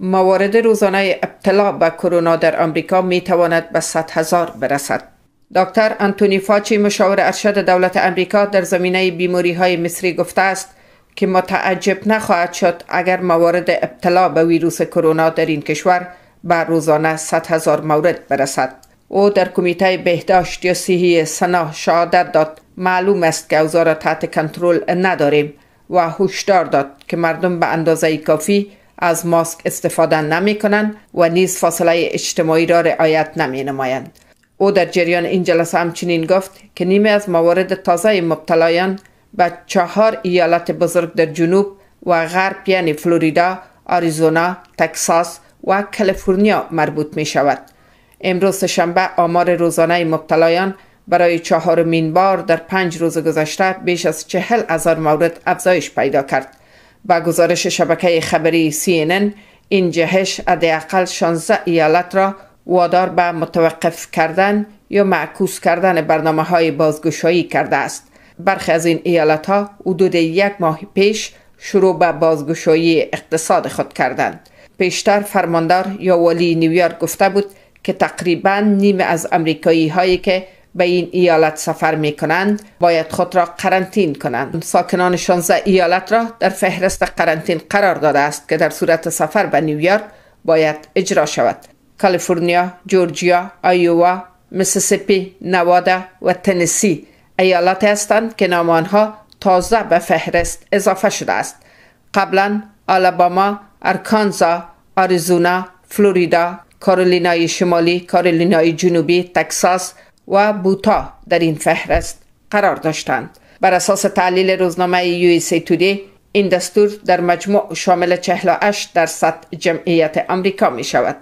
موارد روزانه ابتلا به کرونا در آمریکا می تواند به 100 هزار برسد. دکتر انتونی فاچی مشاور ارشد دولت آمریکا در زمینه بیماری های مصری گفته است که متعجب نخواهد شد اگر موارد ابتلا به ویروس کرونا در این کشور به روزانه 100 هزار مورد برسد. او در کمیته بهداشت یا صحی سنا شهادت داد معلوم است که اوضاع را تحت کنترل نداریم و هشدار داد که مردم به اندازه کافی از ماسک استفاده نمی کنند و نیز فاصله اجتماعی را رعایت نمی نمایند. او در جریان این جلسه همچنین گفت که نیمه از موارد تازه مبتلایان به چهار ایالت بزرگ در جنوب و غرب یعنی فلوریدا، آریزونا، تکساس و کالیفرنیا مربوط می شود. امروز شنبه آمار روزانه مبتلایان برای چهارمین بار در پنج روز گذشته بیش از چهل هزار مورد افزایش پیدا کرد با گزارش شبکه خبری CNN این جهش حداقل 16 ایالت را وادار به متوقف کردن یا معکوس کردن برنامه های بازگشایی کرده است برخی از این ایالت ها حدود یک ماه پیش شروع به بازگشایی اقتصاد خود کردند پیشتر فرماندار یا ولی نیویورک گفته بود که تقریبا نیم از امریکایی هایی که به این ایالت سفر می کنند باید خود را قرنطین کنند ساکنان 16 ایالت را در فهرست قرنطین قرار داده است که در صورت سفر به نیویورک باید اجرا شود کالیفرنیا، جورجیا، آیووا، میسیسیپی، نوادا و تنسی ایالات هستند که نام آنها تازه به فهرست اضافه شده است قبلا آلاباما، ارکانزا، آریزونا، فلوریدا، کارولینای شمالی، کارولینای جنوبی، تکساس، و بوتا در این فهرست قرار داشتند بر اساس تحلیل روزنامه یو تودی این دستور در مجموع شامل 48 درصد جمعیت امریکا می شود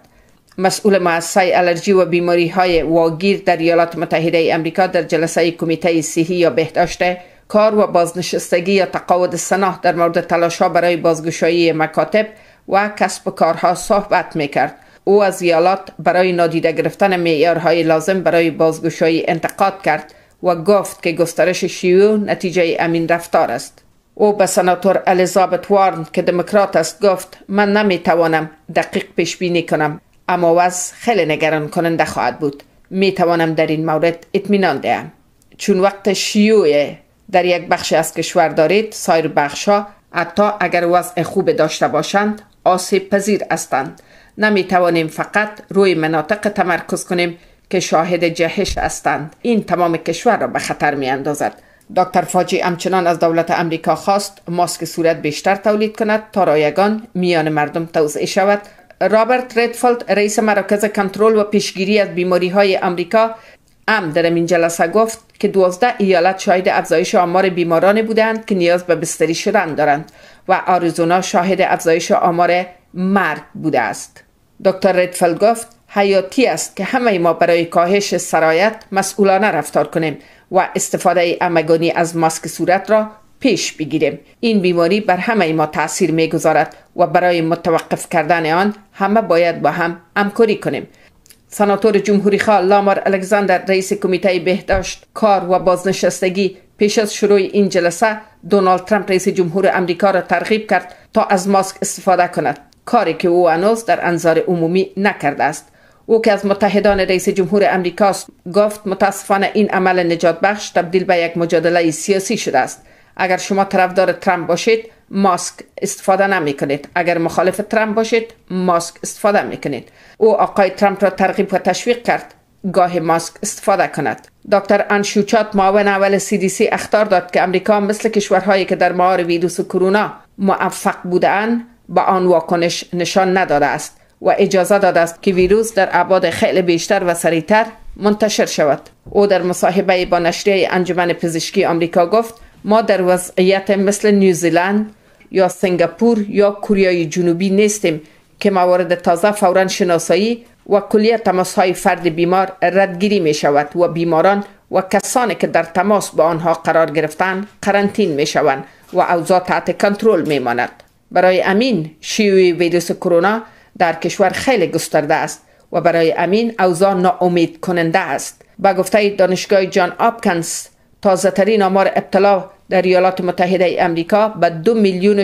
مسئول مؤسسه الرژی و بیماری های واگیر در ایالات متحده امریکا در جلسه کمیته صحی یا بهداشت کار و بازنشستگی یا تقاود سناح در مورد تلاش برای بازگشایی مکاتب و کسب کارها صحبت می کرد او از ایالات برای نادیده گرفتن معیارهای لازم برای بازگشایی انتقاد کرد و گفت که گسترش شیوع نتیجه امین رفتار است او به سناتور الیزابت وارن که دموکرات است گفت من نمیتوانم دقیق پیش بینی کنم اما وضع خیلی نگران کننده خواهد بود میتوانم در این مورد اطمینان دهم چون وقت شیوع در یک بخش از کشور دارید سایر بخشها حتی اگر وضع خوب داشته باشند آسیب پذیر هستند نمی توانیم فقط روی مناطق تمرکز کنیم که شاهد جهش هستند این تمام کشور را به خطر می اندازد دکتر فاجی همچنان از دولت امریکا خواست ماسک صورت بیشتر تولید کند تا رایگان میان مردم توزیع شود رابرت ریدفولد رئیس مراکز کنترل و پیشگیری از بیماری های امریکا هم در این جلسه گفت که 12 ایالت شاهد افزایش آمار بیماران بودند که نیاز به بستری شدن دارند و آریزونا شاهد افزایش آمار مرگ بوده است دکتر ردفل گفت حیاتی است که همه ما برای کاهش سرایت مسئولانه رفتار کنیم و استفاده امگانی از ماسک صورت را پیش بگیریم این بیماری بر همه ما تاثیر میگذارد و برای متوقف کردن آن همه باید با هم همکاری کنیم سناتور جمهوری خواه لامار الکساندر رئیس کمیته بهداشت کار و بازنشستگی پیش از شروع این جلسه دونالد ترامپ رئیس جمهور امریکا را ترغیب کرد تا از ماسک استفاده کند کاری که او هنوز در انظار عمومی نکرده است او که از متحدان رئیس جمهور امریکاست گفت متاسفانه این عمل نجات بخش تبدیل به یک مجادله سیاسی شده است اگر شما طرفدار ترامپ باشید ماسک استفاده نمی کنید اگر مخالف ترامپ باشید ماسک استفاده می کنید او آقای ترامپ را ترغیب و تشویق کرد گاه ماسک استفاده کند دکتر انشوچات معاون اول CDC اختار داد که امریکا مثل کشورهایی که در مهار ویروس کرونا موفق بودند به آن واکنش نشان نداده است و اجازه داده است که ویروس در ابعاد خیلی بیشتر و سریعتر منتشر شود او در مصاحبه با نشریه انجمن پزشکی آمریکا گفت ما در وضعیت مثل نیوزیلند یا سنگاپور یا کوریای جنوبی نیستیم که موارد تازه فورا شناسایی و کلیه تماس های فرد بیمار ردگیری می شود و بیماران و کسانی که در تماس با آنها قرار گرفتند قرنطین می شوند و اوضاع تحت کنترل می ماند برای امین شیوع ویروس کرونا در کشور خیلی گسترده است و برای امین اوضاع ناامید کننده است به گفته دانشگاه جان آپکنز تازه ترین آمار ابتلا در ایالات متحده ای امریکا به دو میلیون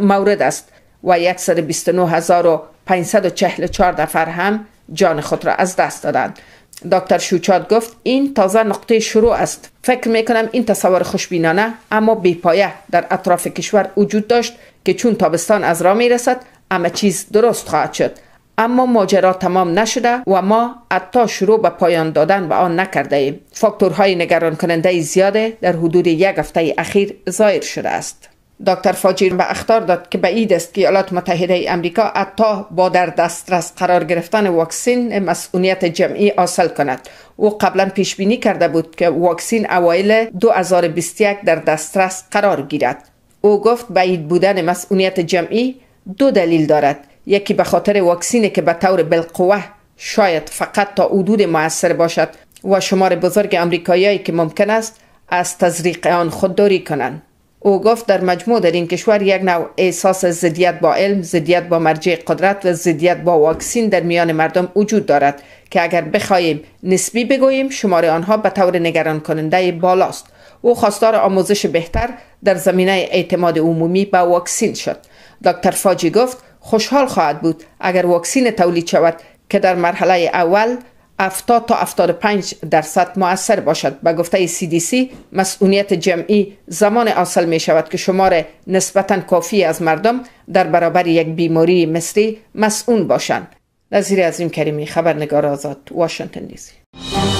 مورد است و 129544 نفر هم جان خود را از دست دادند دکتر شوچاد گفت این تازه نقطه شروع است فکر می کنم این تصور خوشبینانه اما بیپایه در اطراف کشور وجود داشت که چون تابستان از راه می رسد همه چیز درست خواهد شد اما ماجرا تمام نشده و ما حتی شروع به پایان دادن به آن نکرده ایم فاکتورهای نگران کننده زیاده در حدود یک هفته اخیر ظاهر شده است دکتر فاجیر به اختار داد که بعید است که ایالات متحده امریکا حتی با در دسترس قرار گرفتن واکسین مسئولیت جمعی حاصل کند او قبلا پیش بینی کرده بود که واکسن اوایل 2021 در دسترس قرار گیرد او گفت بعید بودن مسئولیت جمعی دو دلیل دارد یکی به خاطر واکسینی که به طور بالقوه شاید فقط تا حدود موثر باشد و شمار بزرگ امریکاییایی که ممکن است از تزریق آن خودداری کنند او گفت در مجموع در این کشور یک نوع احساس زدیت با علم، زدیت با مرجع قدرت و زدیت با واکسین در میان مردم وجود دارد که اگر بخواهیم نسبی بگوییم شماره آنها به طور نگران کننده بالاست. او خواستار آموزش بهتر در زمینه اعتماد عمومی به واکسین شد. دکتر فاجی گفت خوشحال خواهد بود اگر واکسین تولید شود که در مرحله اول 70 تا 75 درصد مؤثر باشد به گفته CDC مسئولیت جمعی زمان حاصل می شود که شمار نسبتا کافی از مردم در برابر یک بیماری مصری مسئول باشند نظیر عظیم کریمی خبرنگار آزاد واشنگتن دیزی